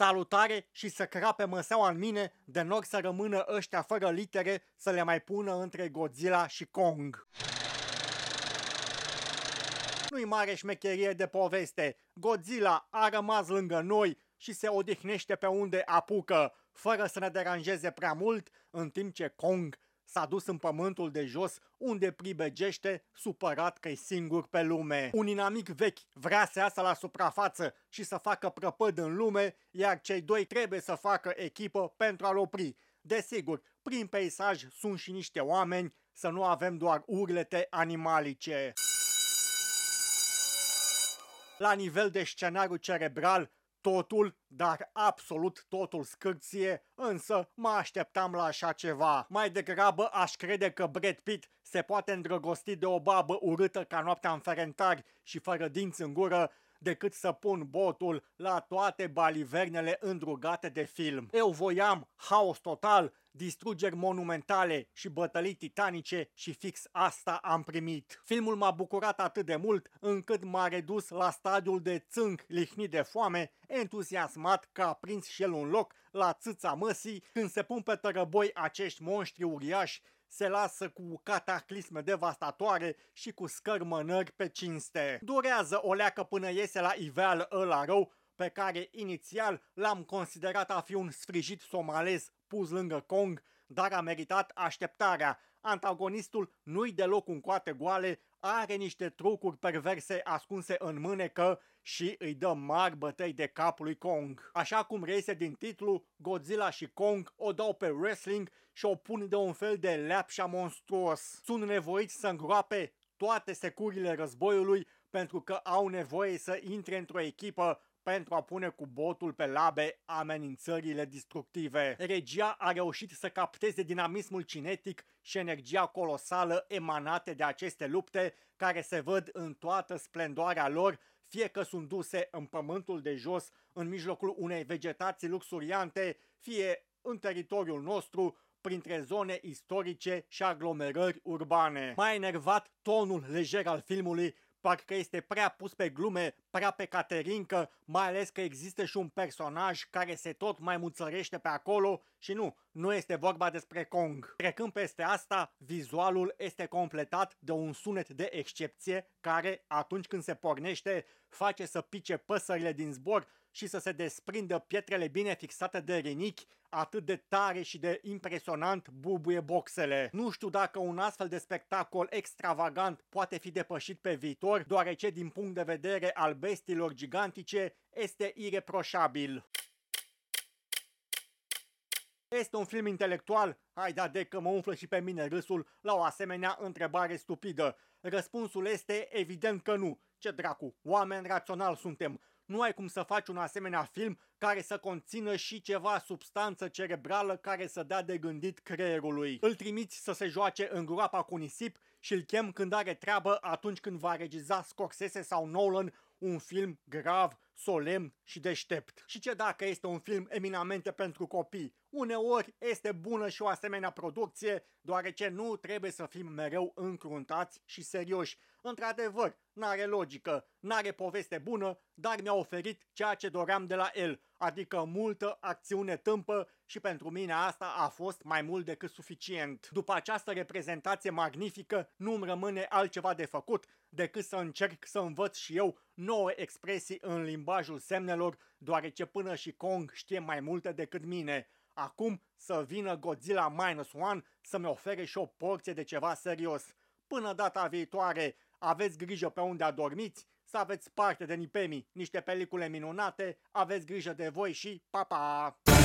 salutare și să crape măseaua în mine de nor să rămână ăștia fără litere să le mai pună între Godzilla și Kong. Nu-i mare șmecherie de poveste, Godzilla a rămas lângă noi și se odihnește pe unde apucă, fără să ne deranjeze prea mult, în timp ce Kong s-a dus în pământul de jos, unde pribegește, supărat că e singur pe lume. Un inamic vechi vrea să iasă la suprafață și să facă prăpăd în lume, iar cei doi trebuie să facă echipă pentru a-l opri. Desigur, prin peisaj sunt și niște oameni, să nu avem doar urlete animalice. La nivel de scenariu cerebral, totul, dar absolut totul scârție, însă mă așteptam la așa ceva. Mai degrabă aș crede că Brad Pitt se poate îndrăgosti de o babă urâtă ca noaptea în Ferentari și fără dinți în gură, decât să pun botul la toate balivernele îndrugate de film. Eu voiam haos total, distrugeri monumentale și bătălii titanice și fix asta am primit. Filmul m-a bucurat atât de mult încât m-a redus la stadiul de țânc lihnit de foame, entuziasmat că a prins și el un loc la țâța măsii când se pun pe tărăboi acești monștri uriași se lasă cu cataclisme devastatoare și cu scărmănări pe cinste. Durează o leacă până iese la iveal ăla rău, pe care inițial l-am considerat a fi un sfrijit somalez pus lângă Kong, dar a meritat așteptarea. Antagonistul nu-i deloc un coate goale, are niște trucuri perverse ascunse în mânecă și îi dă mari bătăi de cap lui Kong. Așa cum reiese din titlu, Godzilla și Kong o dau pe wrestling și o pun de un fel de leapșa monstruos. Sunt nevoiți să îngroape toate securile războiului pentru că au nevoie să intre într-o echipă pentru a pune cu botul pe labe amenințările destructive. Regia a reușit să capteze dinamismul cinetic și energia colosală emanate de aceste lupte care se văd în toată splendoarea lor, fie că sunt duse în pământul de jos, în mijlocul unei vegetații luxuriante, fie în teritoriul nostru, printre zone istorice și aglomerări urbane. Mai enervat tonul lejer al filmului parcă este prea pus pe glume, prea pe caterincă, mai ales că există și un personaj care se tot mai muțărește pe acolo și nu, nu este vorba despre Kong. Trecând peste asta, vizualul este completat de un sunet de excepție care, atunci când se pornește, face să pice păsările din zbor și să se desprindă pietrele bine fixate de rinichi, atât de tare și de impresionant bubuie boxele. Nu știu dacă un astfel de spectacol extravagant poate fi depășit pe viitor, deoarece din punct de vedere al bestilor gigantice este ireproșabil. Este un film intelectual? Hai da de că mă umflă și pe mine râsul la o asemenea întrebare stupidă. Răspunsul este evident că nu. Ce dracu, oameni rațional suntem. Nu ai cum să faci un asemenea film care să conțină și ceva substanță cerebrală care să dea de gândit creierului. Îl trimiți să se joace în groapa cu nisip și îl chem când are treabă atunci când va regiza Scorsese sau Nolan un film grav, solemn și deștept. Și ce dacă este un film eminamente pentru copii? Uneori este bună și o asemenea producție, deoarece nu trebuie să fim mereu încruntați și serioși. Într-adevăr, n-are logică, n-are poveste bună, dar mi-a oferit ceea ce doream de la el, adică multă acțiune tâmpă și pentru mine asta a fost mai mult decât suficient. După această reprezentație magnifică, nu-mi rămâne altceva de făcut decât să încerc să învăț și eu nouă expresii în limbajul semnelor, deoarece până și Kong știe mai multe decât mine. Acum să vină Godzilla Minus One să-mi ofere și o porție de ceva serios. Până data viitoare, aveți grijă pe unde adormiți, să aveți parte de nipemii, niște pelicule minunate, aveți grijă de voi și pa, pa!